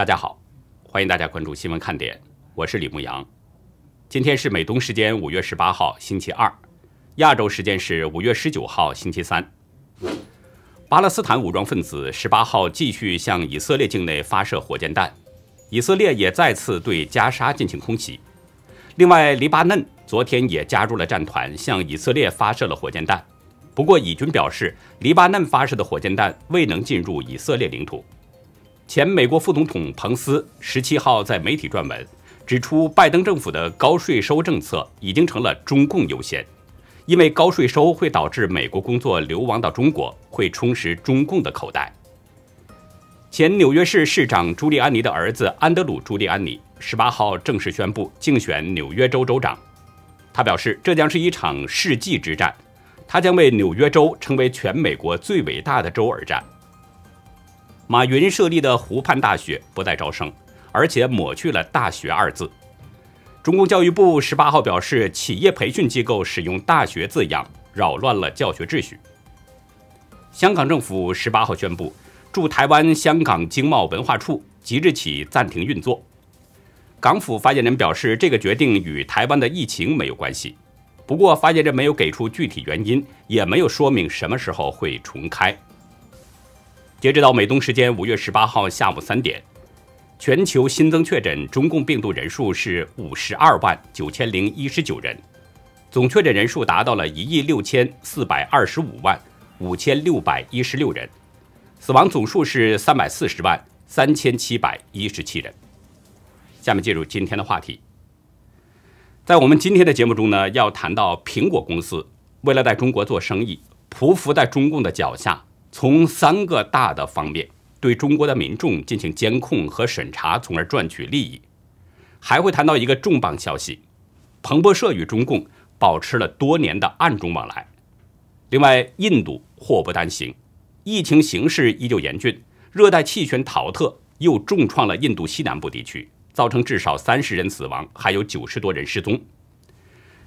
大家好，欢迎大家关注新闻看点，我是李牧阳。今天是美东时间五月十八号星期二，亚洲时间是五月十九号星期三。巴勒斯坦武装分子十八号继续向以色列境内发射火箭弹，以色列也再次对加沙进行空袭。另外，黎巴嫩昨天也加入了战团，向以色列发射了火箭弹。不过，以军表示，黎巴嫩发射的火箭弹未能进入以色列领土。前美国副总统彭斯十七号在媒体撰文指出，拜登政府的高税收政策已经成了中共优先，因为高税收会导致美国工作流亡到中国，会充实中共的口袋。前纽约市市长朱利安尼的儿子安德鲁·朱利安尼十八号正式宣布竞选纽约州州长，他表示这将是一场世纪之战，他将为纽约州成为全美国最伟大的州而战。马云设立的湖畔大学不再招生，而且抹去了“大学”二字。中共教育部十八号表示，企业培训机构使用“大学”字样，扰乱了教学秩序。香港政府十八号宣布，驻台湾、香港经贸文化处即日起暂停运作。港府发言人表示，这个决定与台湾的疫情没有关系。不过，发言人没有给出具体原因，也没有说明什么时候会重开。截止到美东时间五月十八号下午三点，全球新增确诊中共病毒人数是五十二万九千零一十九人，总确诊人数达到了一亿六千四百二十五万五千六百一十六人，死亡总数是三百四十万三千七百一十七人。下面进入今天的话题，在我们今天的节目中呢，要谈到苹果公司为了在中国做生意，匍匐在中共的脚下。从三个大的方面对中国的民众进行监控和审查，从而赚取利益。还会谈到一个重磅消息：彭博社与中共保持了多年的暗中往来。另外，印度祸不单行，疫情形势依旧严峻，热带气旋“陶特”又重创了印度西南部地区，造成至少三十人死亡，还有九十多人失踪。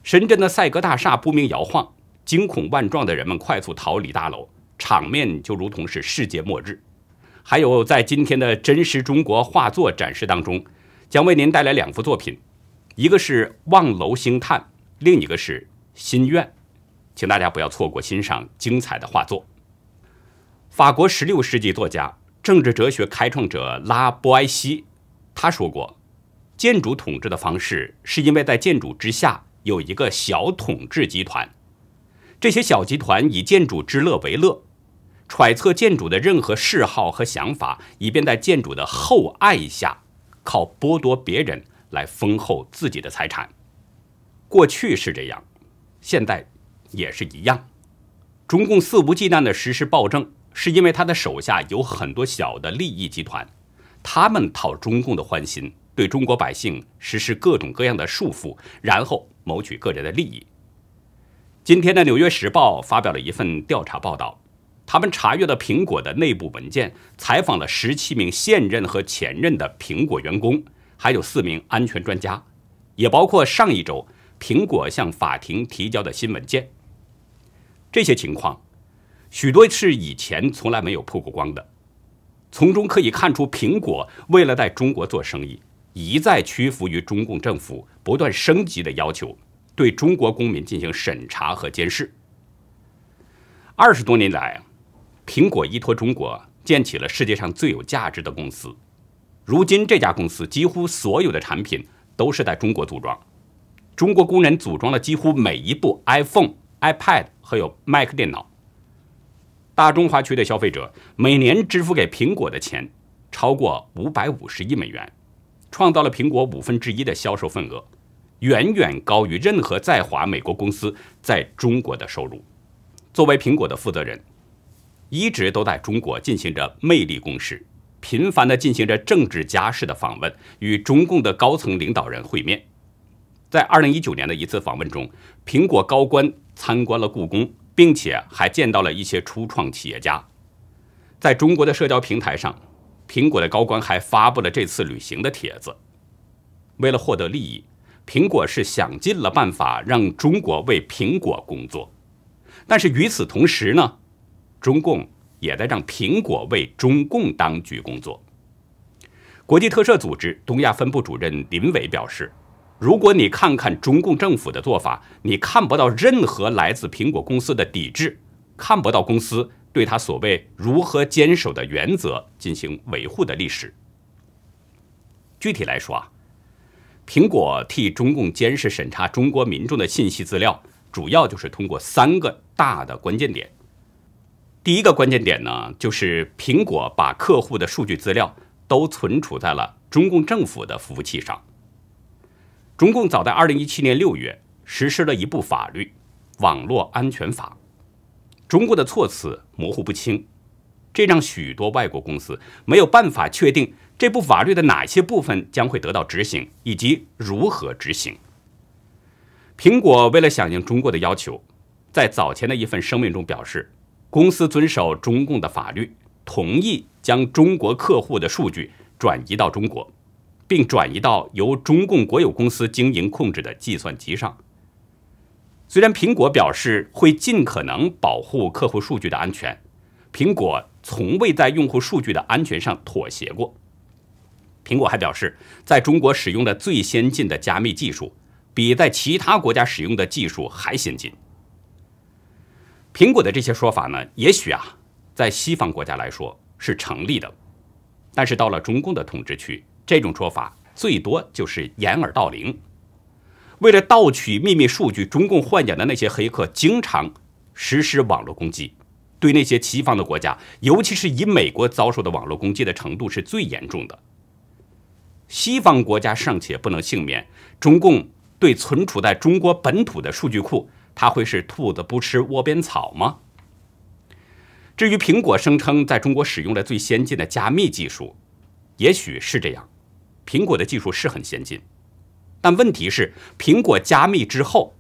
深圳的赛格大厦不明摇晃，惊恐万状的人们快速逃离大楼。场面就如同是世界末日。还有，在今天的真实中国画作展示当中，将为您带来两幅作品，一个是《望楼星探》，另一个是《心愿》。请大家不要错过欣赏精彩的画作。法国十六世纪作家、政治哲学开创者拉波埃西他说过：“建筑统治的方式，是因为在建筑之下有一个小统治集团，这些小集团以建筑之乐为乐。”揣测建主的任何嗜好和想法，以便在建主的厚爱下，靠剥夺别人来丰厚自己的财产。过去是这样，现在也是一样。中共肆无忌惮地实施暴政，是因为他的手下有很多小的利益集团，他们讨中共的欢心，对中国百姓实施各种各样的束缚，然后谋取个人的利益。今天的《纽约时报》发表了一份调查报道。他们查阅了苹果的内部文件，采访了十七名现任和前任的苹果员工，还有四名安全专家，也包括上一周苹果向法庭提交的新文件。这些情况，许多是以前从来没有曝过光的。从中可以看出，苹果为了在中国做生意，一再屈服于中共政府不断升级的要求，对中国公民进行审查和监视。二十多年来。苹果依托中国建起了世界上最有价值的公司。如今，这家公司几乎所有的产品都是在中国组装，中国工人组装了几乎每一部 iPhone、iPad 和有 Mac 电脑。大中华区的消费者每年支付给苹果的钱超过五百五十亿美元，创造了苹果五分之一的销售份额，远远高于任何在华美国公司在中国的收入。作为苹果的负责人。一直都在中国进行着魅力攻势，频繁地进行着政治家式的访问，与中共的高层领导人会面。在二零一九年的一次访问中，苹果高官参观了故宫，并且还见到了一些初创企业家。在中国的社交平台上，苹果的高官还发布了这次旅行的帖子。为了获得利益，苹果是想尽了办法让中国为苹果工作，但是与此同时呢？中共也在让苹果为中共当局工作。国际特赦组织东亚分部主任林伟表示：“如果你看看中共政府的做法，你看不到任何来自苹果公司的抵制，看不到公司对他所谓如何坚守的原则进行维护的历史。具体来说啊，苹果替中共监视审查中国民众的信息资料，主要就是通过三个大的关键点。”第一个关键点呢，就是苹果把客户的数据资料都存储在了中共政府的服务器上。中共早在二零一七年六月实施了一部法律《网络安全法》，中国的措辞模糊不清，这让许多外国公司没有办法确定这部法律的哪些部分将会得到执行以及如何执行。苹果为了响应中国的要求，在早前的一份声明中表示。公司遵守中共的法律，同意将中国客户的数据转移到中国，并转移到由中共国有公司经营控制的计算机上。虽然苹果表示会尽可能保护客户数据的安全，苹果从未在用户数据的安全上妥协过。苹果还表示，在中国使用的最先进的加密技术，比在其他国家使用的技术还先进。苹果的这些说法呢，也许啊，在西方国家来说是成立的，但是到了中共的统治区，这种说法最多就是掩耳盗铃。为了盗取秘密数据，中共豢养的那些黑客经常实施网络攻击。对那些西方的国家，尤其是以美国遭受的网络攻击的程度是最严重的。西方国家尚且不能幸免，中共对存储在中国本土的数据库。它会是兔子不吃窝边草吗？至于苹果声称在中国使用了最先进的加密技术，也许是这样，苹果的技术是很先进，但问题是，苹果加密之后，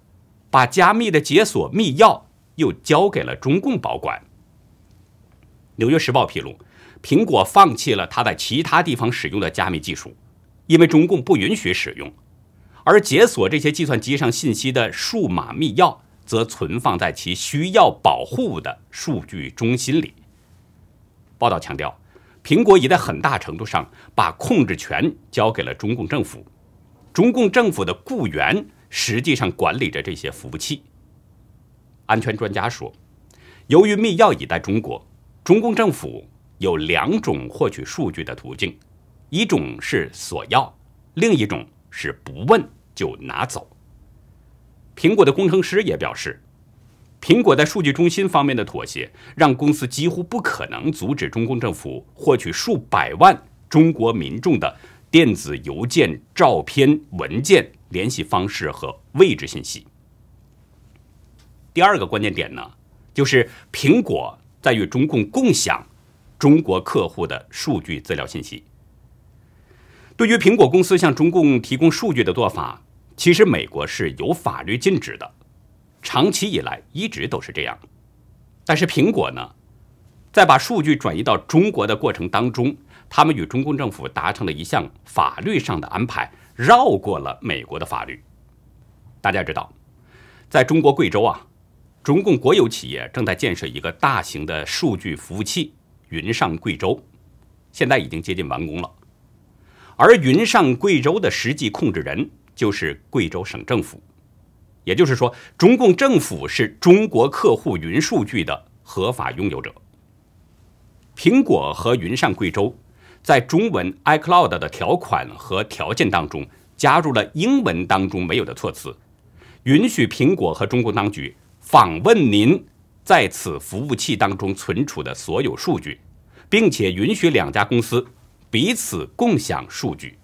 把加密的解锁密钥又交给了中共保管。《纽约时报》披露，苹果放弃了它在其他地方使用的加密技术，因为中共不允许使用，而解锁这些计算机上信息的数码密钥。则存放在其需要保护的数据中心里。报道强调，苹果已在很大程度上把控制权交给了中共政府，中共政府的雇员实际上管理着这些服务器。安全专家说，由于密钥已在中国，中共政府有两种获取数据的途径：一种是索要，另一种是不问就拿走。苹果的工程师也表示，苹果在数据中心方面的妥协，让公司几乎不可能阻止中共政府获取数百万中国民众的电子邮件、照片、文件、联系方式和位置信息。第二个关键点呢，就是苹果在与中共共享中国客户的数据资料信息。对于苹果公司向中共提供数据的做法。其实美国是有法律禁止的，长期以来一直都是这样。但是苹果呢，在把数据转移到中国的过程当中，他们与中共政府达成了一项法律上的安排，绕过了美国的法律。大家知道，在中国贵州啊，中共国有企业正在建设一个大型的数据服务器“云上贵州”，现在已经接近完工了。而“云上贵州”的实际控制人。就是贵州省政府，也就是说，中共政府是中国客户云数据的合法拥有者。苹果和云上贵州在中文 iCloud 的条款和条件当中加入了英文当中没有的措辞，允许苹果和中共当局访问您在此服务器当中存储的所有数据，并且允许两家公司彼此共享数据。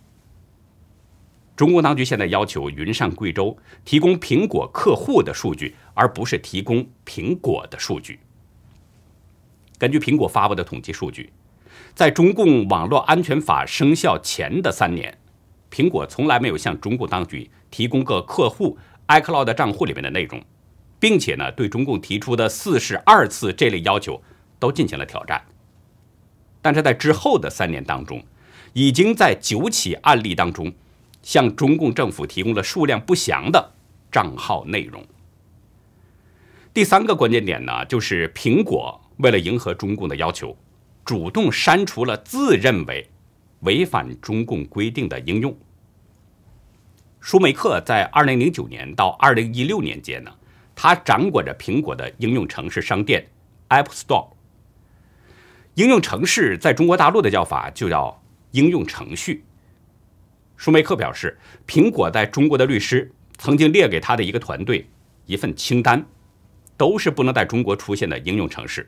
中共当局现在要求云上贵州提供苹果客户的数据，而不是提供苹果的数据。根据苹果发布的统计数据，在中共网络安全法生效前的三年，苹果从来没有向中共当局提供过客户 iCloud 账户里面的内容，并且呢，对中共提出的四十二次这类要求都进行了挑战。但是在之后的三年当中，已经在九起案例当中。向中共政府提供了数量不详的账号内容。第三个关键点呢，就是苹果为了迎合中共的要求，主动删除了自认为违反中共规定的应用。舒梅克在二零零九年到二零一六年间呢，他掌管着苹果的应用城市商店 App Store。应用城市在中国大陆的叫法就叫应用程序。舒梅克表示，苹果在中国的律师曾经列给他的一个团队一份清单，都是不能在中国出现的应用程序，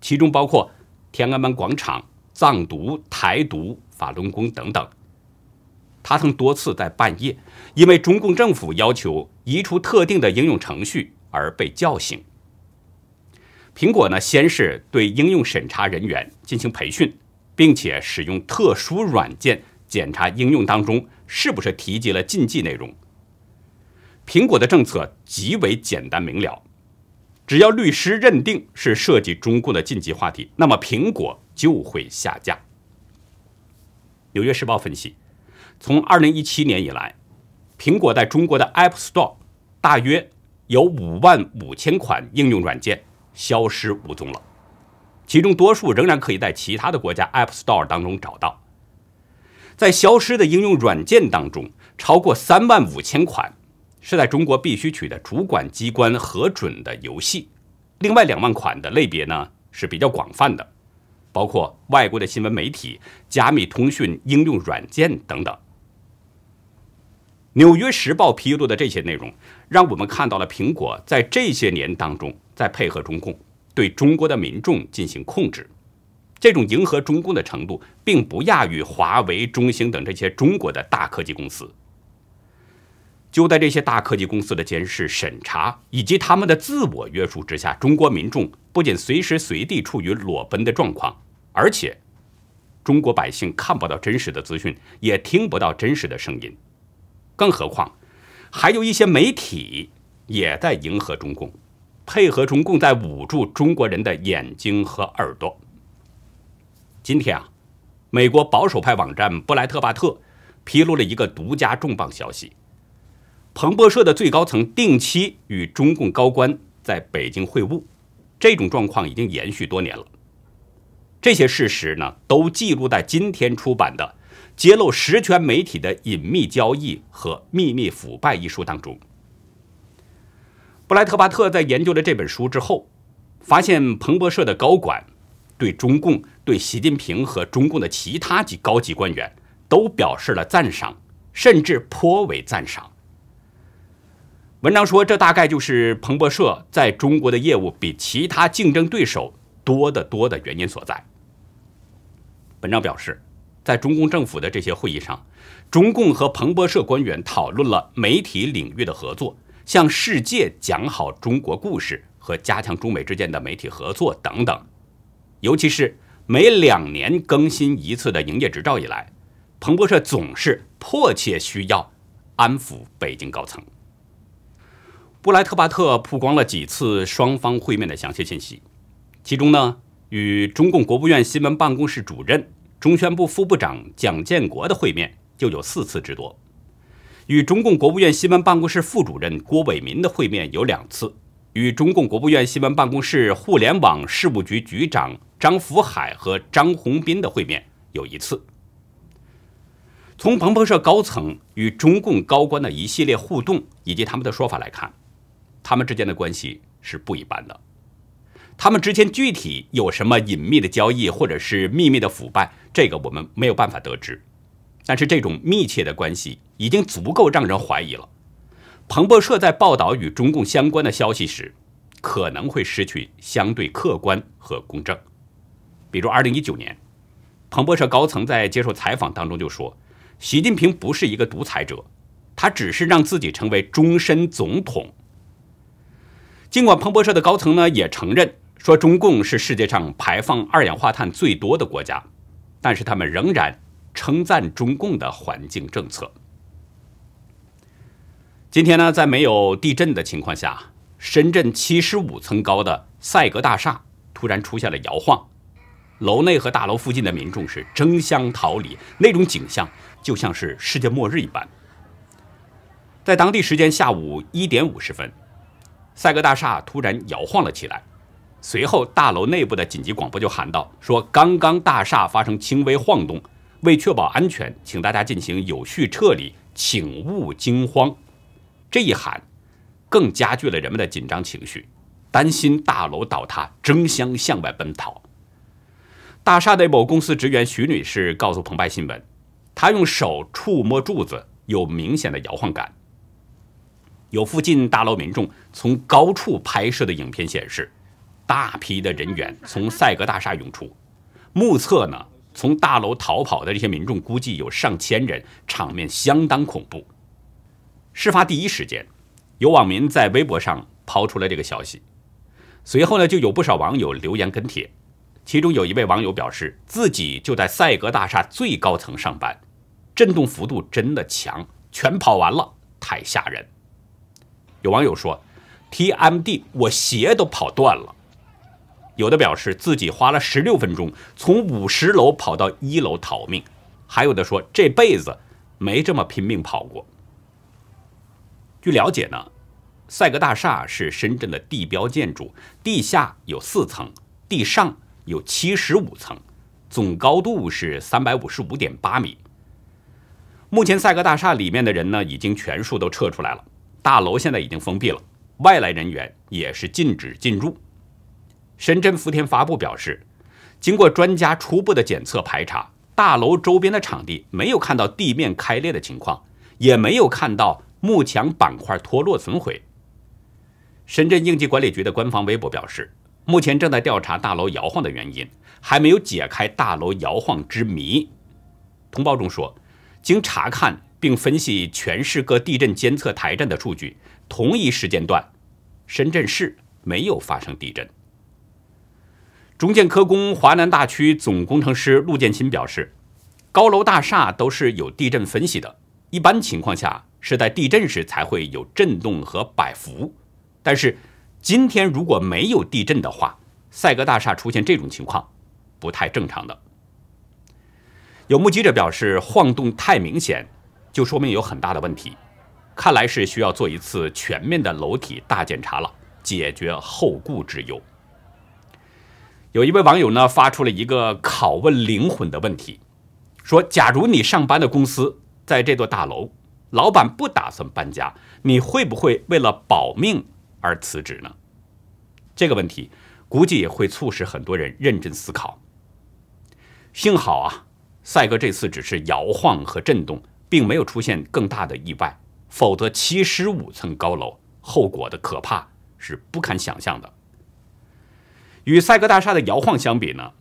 其中包括天安门广场、藏独、台独、法轮功等等。他曾多次在半夜因为中共政府要求移除特定的应用程序而被叫醒。苹果呢，先是对应用审查人员进行培训，并且使用特殊软件。检查应用当中是不是提及了禁忌内容。苹果的政策极为简单明了，只要律师认定是涉及中共的禁忌话题，那么苹果就会下架。《纽约时报》分析，从二零一七年以来，苹果在中国的 App Store 大约有五万五千款应用软件消失无踪了，其中多数仍然可以在其他的国家 App Store 当中找到。在消失的应用软件当中，超过三万五千款是在中国必须取得主管机关核准的游戏，另外两万款的类别呢是比较广泛的，包括外国的新闻媒体、加密通讯应用软件等等。《纽约时报》披露的这些内容，让我们看到了苹果在这些年当中在配合中共对中国的民众进行控制。这种迎合中共的程度，并不亚于华为、中兴等这些中国的大科技公司。就在这些大科技公司的监视、审查以及他们的自我约束之下，中国民众不仅随时随地处于裸奔的状况，而且中国百姓看不到真实的资讯，也听不到真实的声音。更何况，还有一些媒体也在迎合中共，配合中共在捂住中国人的眼睛和耳朵。今天啊，美国保守派网站布莱特巴特披露了一个独家重磅消息：彭博社的最高层定期与中共高官在北京会晤，这种状况已经延续多年了。这些事实呢，都记录在今天出版的《揭露实权媒体的隐秘交易和秘密腐败》一书当中。布莱特巴特在研究了这本书之后，发现彭博社的高管对中共。对习近平和中共的其他级高级官员都表示了赞赏，甚至颇为赞赏。文章说，这大概就是彭博社在中国的业务比其他竞争对手多得多的原因所在。文章表示，在中共政府的这些会议上，中共和彭博社官员讨论了媒体领域的合作，向世界讲好中国故事和加强中美之间的媒体合作等等，尤其是。每两年更新一次的营业执照以来，彭博社总是迫切需要安抚北京高层。布莱特巴特曝光了几次双方会面的详细信息，其中呢，与中共国务院新闻办公室主任、中宣部副部长蒋建国的会面就有四次之多，与中共国务院新闻办公室副主任郭伟民的会面有两次。与中共国务院新闻办公室互联网事务局局长张福海和张宏斌的会面有一次。从彭博社高层与中共高官的一系列互动以及他们的说法来看，他们之间的关系是不一般的。他们之间具体有什么隐秘的交易或者是秘密的腐败，这个我们没有办法得知。但是这种密切的关系已经足够让人怀疑了。彭博社在报道与中共相关的消息时，可能会失去相对客观和公正。比如，二零一九年，彭博社高层在接受采访当中就说：“习近平不是一个独裁者，他只是让自己成为终身总统。”尽管彭博社的高层呢也承认说中共是世界上排放二氧化碳最多的国家，但是他们仍然称赞中共的环境政策。今天呢，在没有地震的情况下，深圳七十五层高的赛格大厦突然出现了摇晃，楼内和大楼附近的民众是争相逃离，那种景象就像是世界末日一般。在当地时间下午一点五十分，赛格大厦突然摇晃了起来，随后大楼内部的紧急广播就喊道：“说刚刚大厦发生轻微晃动，为确保安全，请大家进行有序撤离，请勿惊慌。”这一喊，更加剧了人们的紧张情绪，担心大楼倒塌，争相向外奔逃。大厦内某公司职员徐女士告诉澎湃新闻，她用手触摸柱子，有明显的摇晃感。有附近大楼民众从高处拍摄的影片显示，大批的人员从赛格大厦涌出，目测呢，从大楼逃跑的这些民众估计有上千人，场面相当恐怖。事发第一时间，有网民在微博上抛出了这个消息，随后呢就有不少网友留言跟帖，其中有一位网友表示自己就在赛格大厦最高层上班，震动幅度真的强，全跑完了，太吓人。有网友说，TMD 我鞋都跑断了，有的表示自己花了十六分钟从五十楼跑到一楼逃命，还有的说这辈子没这么拼命跑过。据了解呢，赛格大厦是深圳的地标建筑，地下有四层，地上有七十五层，总高度是三百五十五点八米。目前赛格大厦里面的人呢已经全数都撤出来了，大楼现在已经封闭了，外来人员也是禁止进入。深圳福田发布表示，经过专家初步的检测排查，大楼周边的场地没有看到地面开裂的情况，也没有看到。幕墙板块脱落损毁。深圳应急管理局的官方微博表示，目前正在调查大楼摇晃的原因，还没有解开大楼摇晃之谜。通报中说，经查看并分析全市各地震监测台站的数据，同一时间段，深圳市没有发生地震。中建科工华南大区总工程师陆建新表示，高楼大厦都是有地震分析的，一般情况下。是在地震时才会有震动和摆幅，但是今天如果没有地震的话，赛格大厦出现这种情况不太正常的。有目击者表示，晃动太明显，就说明有很大的问题，看来是需要做一次全面的楼体大检查了，解决后顾之忧。有一位网友呢发出了一个拷问灵魂的问题，说：“假如你上班的公司在这座大楼？”老板不打算搬家，你会不会为了保命而辞职呢？这个问题估计也会促使很多人认真思考。幸好啊，赛格这次只是摇晃和震动，并没有出现更大的意外，否则七十五层高楼后果的可怕是不堪想象的。与赛格大厦的摇晃相比呢，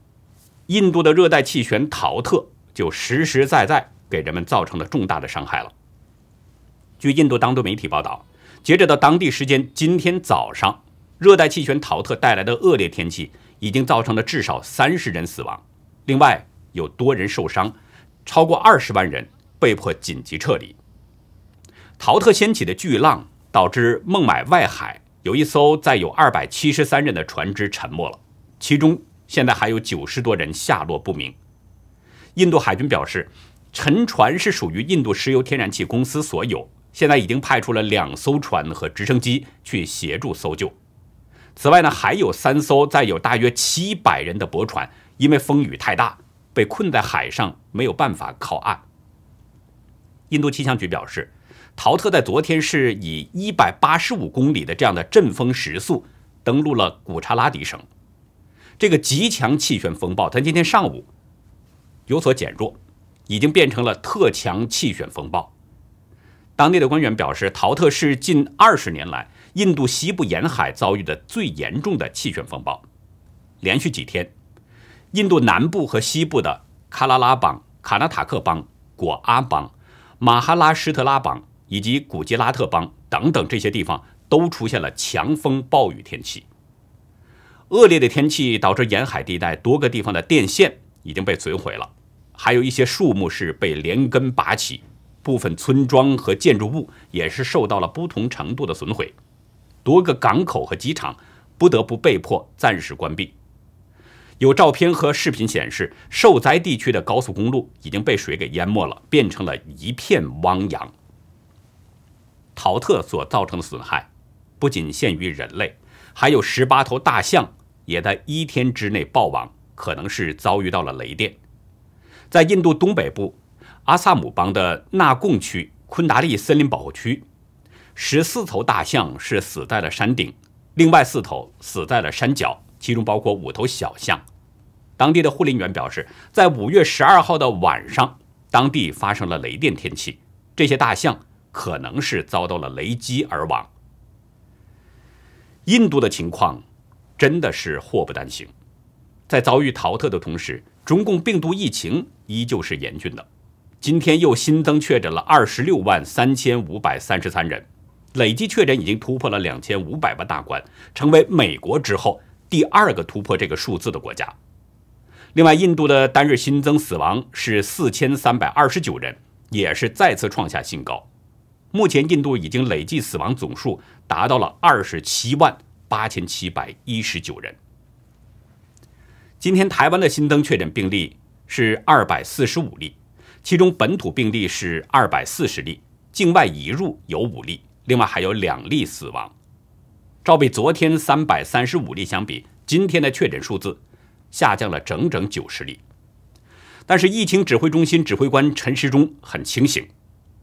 印度的热带气旋陶特就实实在在给人们造成了重大的伤害了。据印度当地媒体报道，截止到当地时间今天早上，热带气旋陶特带来的恶劣天气已经造成了至少三十人死亡，另外有多人受伤，超过二十万人被迫紧急撤离。陶特掀起的巨浪导致孟买外海有一艘载有二百七十三人的船只沉没了，其中现在还有九十多人下落不明。印度海军表示，沉船是属于印度石油天然气公司所有。现在已经派出了两艘船和直升机去协助搜救。此外呢，还有三艘载有大约七百人的驳船，因为风雨太大，被困在海上，没有办法靠岸。印度气象局表示，陶特在昨天是以一百八十五公里的这样的阵风时速登陆了古查拉迪省。这个极强气旋风暴，它今天上午有所减弱，已经变成了特强气旋风暴。当地的官员表示，陶特是近二十年来印度西部沿海遭遇的最严重的气旋风暴。连续几天，印度南部和西部的喀拉拉邦、卡纳塔克邦、果阿邦、马哈拉施特拉邦以及古吉拉特邦等等这些地方都出现了强风暴雨天气。恶劣的天气导致沿海地带多个地方的电线已经被摧毁了，还有一些树木是被连根拔起。部分村庄和建筑物也是受到了不同程度的损毁，多个港口和机场不得不被迫暂时关闭。有照片和视频显示，受灾地区的高速公路已经被水给淹没了，变成了一片汪洋。陶特所造成的损害不仅限于人类，还有十八头大象也在一天之内爆亡，可能是遭遇到了雷电。在印度东北部。阿萨姆邦的纳贡区昆达利森林保护区，十四头大象是死在了山顶，另外四头死在了山脚，其中包括五头小象。当地的护林员表示，在五月十二号的晚上，当地发生了雷电天气，这些大象可能是遭到了雷击而亡。印度的情况真的是祸不单行，在遭遇逃特的同时，中共病毒疫情依旧是严峻的。今天又新增确诊了二十六万三千五百三十三人，累计确诊已经突破了两千五百万大关，成为美国之后第二个突破这个数字的国家。另外，印度的单日新增死亡是四千三百二十九人，也是再次创下新高。目前，印度已经累计死亡总数达到了二十七万八千七百一十九人。今天，台湾的新增确诊病例是二百四十五例。其中本土病例是二百四十例，境外移入有五例，另外还有两例死亡。照比昨天三百三十五例相比，今天的确诊数字下降了整整九十例。但是疫情指挥中心指挥官陈时忠很清醒，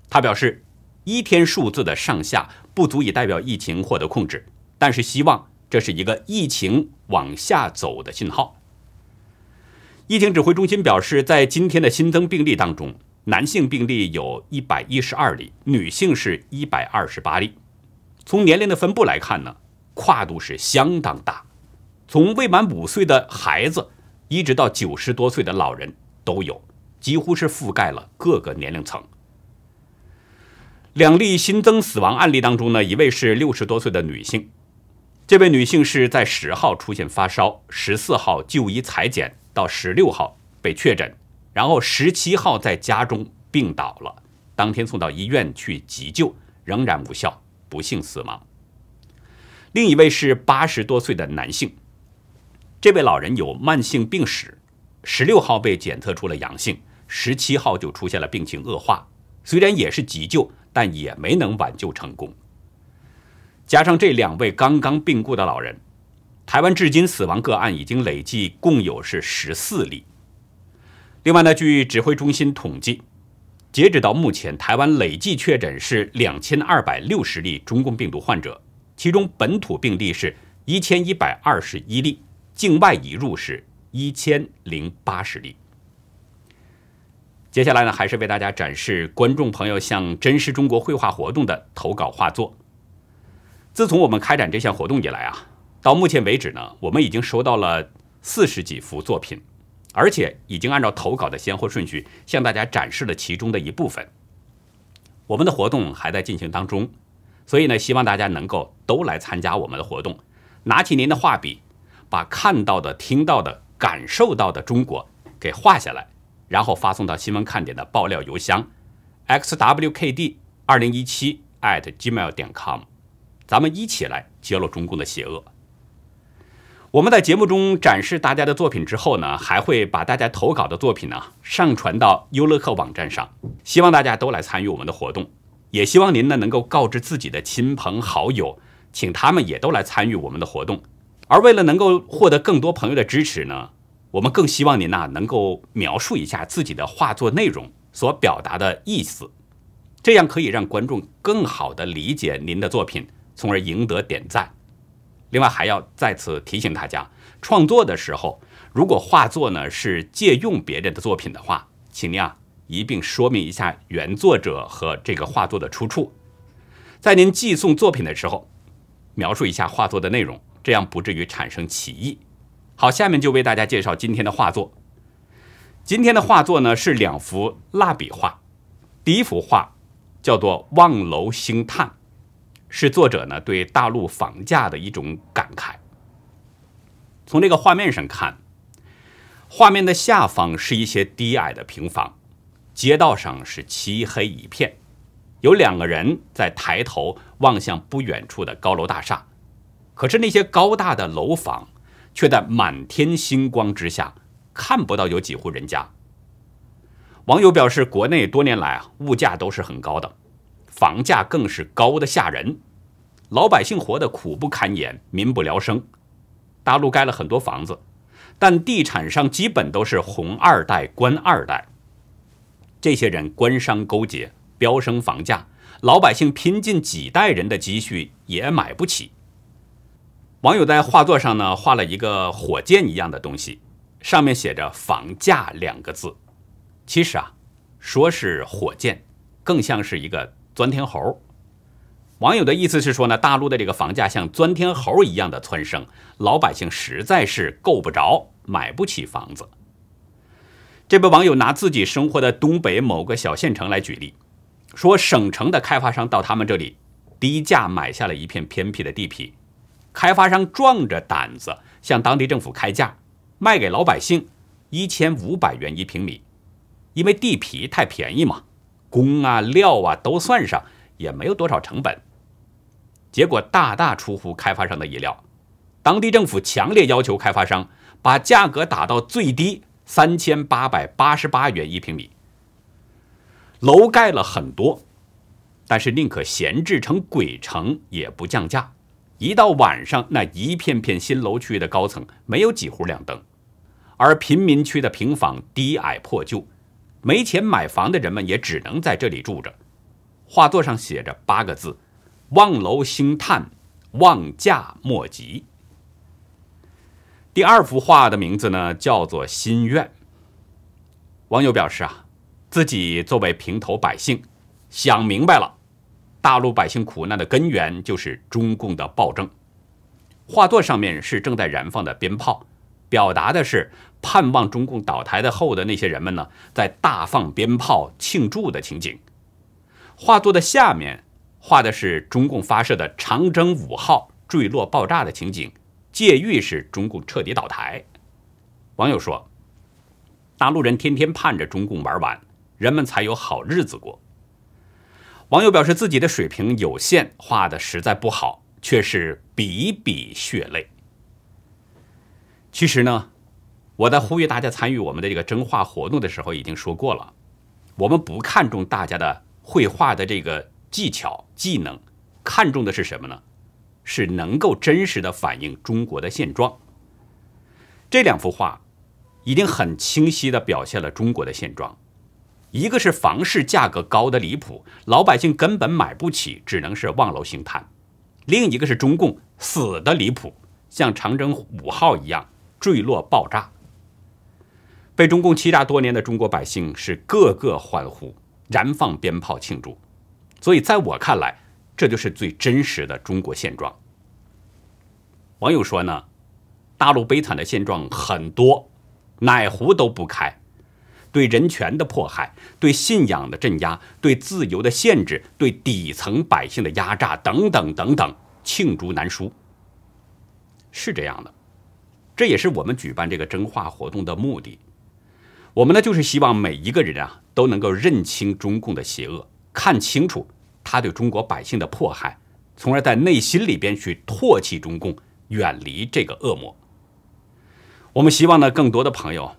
他表示，一天数字的上下不足以代表疫情获得控制，但是希望这是一个疫情往下走的信号。疫情指挥中心表示，在今天的新增病例当中，男性病例有一百一十二例，女性是一百二十八例。从年龄的分布来看呢，跨度是相当大，从未满五岁的孩子，一直到九十多岁的老人都有，几乎是覆盖了各个年龄层。两例新增死亡案例当中呢，一位是六十多岁的女性，这位女性是在十号出现发烧，十四号就医裁剪到十六号被确诊，然后十七号在家中病倒了，当天送到医院去急救，仍然无效，不幸死亡。另一位是八十多岁的男性，这位老人有慢性病史，十六号被检测出了阳性，十七号就出现了病情恶化，虽然也是急救，但也没能挽救成功。加上这两位刚刚病故的老人。台湾至今死亡个案已经累计共有是十四例。另外呢，据指挥中心统计，截止到目前，台湾累计确诊是两千二百六十例中共病毒患者，其中本土病例是一千一百二十一例，境外移入是一千零八十例。接下来呢，还是为大家展示观众朋友向“真实中国”绘画活动的投稿画作。自从我们开展这项活动以来啊。到目前为止呢，我们已经收到了四十几幅作品，而且已经按照投稿的先后顺序向大家展示了其中的一部分。我们的活动还在进行当中，所以呢，希望大家能够都来参加我们的活动，拿起您的画笔，把看到的、听到的、感受到的中国给画下来，然后发送到新闻看点的爆料邮箱 xwkd2017@gmail.com，咱们一起来揭露中共的邪恶。我们在节目中展示大家的作品之后呢，还会把大家投稿的作品呢上传到优乐客网站上。希望大家都来参与我们的活动，也希望您呢能够告知自己的亲朋好友，请他们也都来参与我们的活动。而为了能够获得更多朋友的支持呢，我们更希望您呢能够描述一下自己的画作内容所表达的意思，这样可以让观众更好的理解您的作品，从而赢得点赞。另外还要再次提醒大家，创作的时候，如果画作呢是借用别人的作品的话，请您啊一并说明一下原作者和这个画作的出处。在您寄送作品的时候，描述一下画作的内容，这样不至于产生歧义。好，下面就为大家介绍今天的画作。今天的画作呢是两幅蜡笔画，第一幅画叫做《望楼星探》。是作者呢对大陆房价的一种感慨。从这个画面上看，画面的下方是一些低矮的平房，街道上是漆黑一片，有两个人在抬头望向不远处的高楼大厦，可是那些高大的楼房却在满天星光之下看不到有几户人家。网友表示，国内多年来啊物价都是很高的。房价更是高的吓人，老百姓活得苦不堪言，民不聊生。大陆盖了很多房子，但地产商基本都是红二代、官二代。这些人官商勾结，飙升房价，老百姓拼尽几代人的积蓄也买不起。网友在画作上呢画了一个火箭一样的东西，上面写着“房价”两个字。其实啊，说是火箭，更像是一个。钻天猴，网友的意思是说呢，大陆的这个房价像钻天猴一样的蹿升，老百姓实在是够不着，买不起房子。这位网友拿自己生活的东北某个小县城来举例，说省城的开发商到他们这里低价买下了一片偏僻的地皮，开发商壮着胆子向当地政府开价，卖给老百姓一千五百元一平米，因为地皮太便宜嘛。工啊料啊都算上也没有多少成本，结果大大出乎开发商的意料，当地政府强烈要求开发商把价格打到最低三千八百八十八元一平米。楼盖了很多，但是宁可闲置成鬼城也不降价。一到晚上，那一片片新楼区的高层没有几户亮灯，而贫民区的平房低矮破旧。没钱买房的人们也只能在这里住着。画作上写着八个字：“望楼兴叹，望价莫及。”第二幅画的名字呢，叫做《心愿》。网友表示啊，自己作为平头百姓，想明白了，大陆百姓苦难的根源就是中共的暴政。画作上面是正在燃放的鞭炮。表达的是盼望中共倒台的后的那些人们呢，在大放鞭炮庆祝的情景。画作的下面画的是中共发射的长征五号坠落爆炸的情景，借喻是中共彻底倒台。网友说，大陆人天天盼着中共玩完，人们才有好日子过。网友表示自己的水平有限，画的实在不好，却是笔笔血泪。其实呢，我在呼吁大家参与我们的这个征画活动的时候已经说过了，我们不看重大家的绘画的这个技巧技能，看重的是什么呢？是能够真实的反映中国的现状。这两幅画，已经很清晰地表现了中国的现状。一个是房市价格高的离谱，老百姓根本买不起，只能是望楼兴叹；另一个是中共死的离谱，像长征五号一样。坠落爆炸，被中共欺诈多年的中国百姓是个个欢呼，燃放鞭炮庆祝。所以在我看来，这就是最真实的中国现状。网友说呢，大陆悲惨的现状很多，哪壶都不开，对人权的迫害，对信仰的镇压，对自由的限制，对底层百姓的压榨等等等等，罄竹难书。是这样的。这也是我们举办这个征话活动的目的。我们呢，就是希望每一个人啊，都能够认清中共的邪恶，看清楚他对中国百姓的迫害，从而在内心里边去唾弃中共，远离这个恶魔。我们希望呢，更多的朋友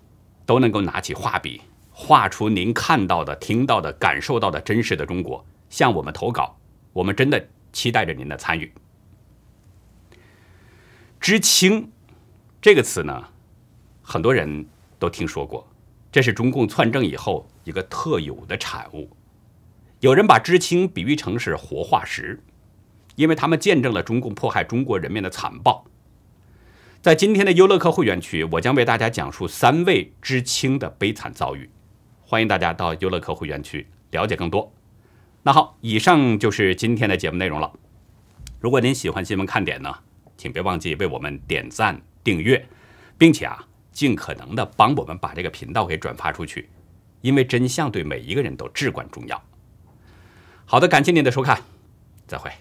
都能够拿起画笔，画出您看到的、听到的、感受到的真实的中国，向我们投稿。我们真的期待着您的参与。知青。这个词呢，很多人都听说过。这是中共篡政以后一个特有的产物。有人把知青比喻成是活化石，因为他们见证了中共迫害中国人民的残暴。在今天的优乐客会员区，我将为大家讲述三位知青的悲惨遭遇。欢迎大家到优乐客会员区了解更多。那好，以上就是今天的节目内容了。如果您喜欢新闻看点呢，请别忘记为我们点赞。订阅，并且啊，尽可能的帮我们把这个频道给转发出去，因为真相对每一个人都至关重要。好的，感谢您的收看，再会。